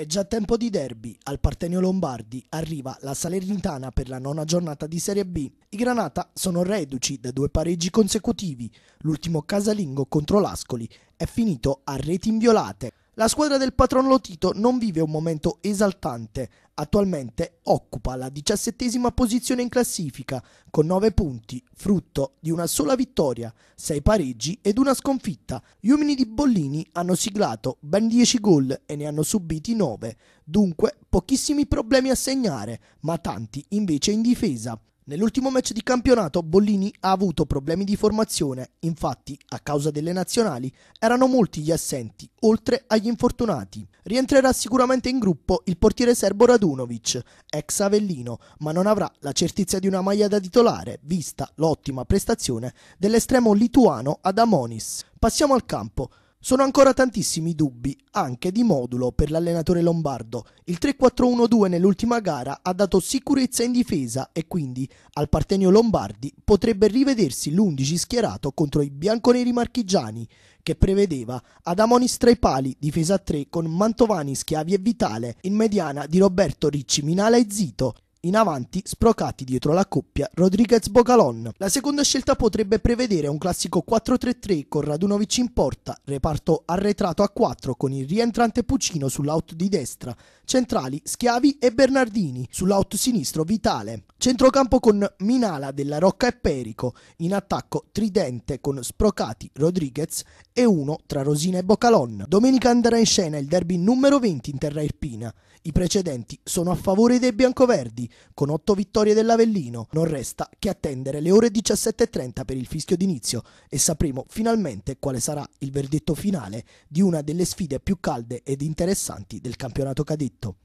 È già tempo di derby, al Partenio Lombardi arriva la Salernitana per la nona giornata di Serie B. I Granata sono reduci da due pareggi consecutivi, l'ultimo casalingo contro l'Ascoli è finito a reti inviolate. La squadra del patron Lotito non vive un momento esaltante. Attualmente occupa la diciassettesima posizione in classifica, con nove punti, frutto di una sola vittoria, sei pareggi ed una sconfitta. Gli uomini di Bollini hanno siglato ben 10 gol e ne hanno subiti nove. dunque pochissimi problemi a segnare, ma tanti invece in difesa. Nell'ultimo match di campionato Bollini ha avuto problemi di formazione, infatti a causa delle nazionali erano molti gli assenti, oltre agli infortunati. Rientrerà sicuramente in gruppo il portiere serbo Radunovic, ex Avellino, ma non avrà la certezza di una maglia da titolare, vista l'ottima prestazione dell'estremo lituano Adamonis. Passiamo al campo. Sono ancora tantissimi dubbi anche di modulo per l'allenatore lombardo. Il 3-4-1-2 nell'ultima gara ha dato sicurezza in difesa e quindi al Partenio Lombardi potrebbe rivedersi l'11 schierato contro i bianconeri marchigiani che prevedeva Adamonis tra i pali, difesa a 3 con Mantovani, Schiavi e Vitale, in mediana di Roberto Ricci, Minala e Zito, in avanti, sprocati dietro la coppia Rodriguez-Bocalon. La seconda scelta potrebbe prevedere un classico 4-3-3 con Radunovic in porta, reparto arretrato a 4 con il rientrante Puccino sull'out di destra, centrali Schiavi e Bernardini, sull'out sinistro Vitale, centrocampo con Minala della Rocca e Perico, in attacco Tridente con Sprocati, Rodriguez e uno tra Rosina e Bocalon. Domenica andrà in scena il derby numero 20 in terra irpina. I precedenti sono a favore dei biancoverdi con otto vittorie dell'Avellino. Non resta che attendere le ore 17.30 per il fischio d'inizio e sapremo finalmente quale sarà il verdetto finale di una delle sfide più calde ed interessanti del campionato cadetto.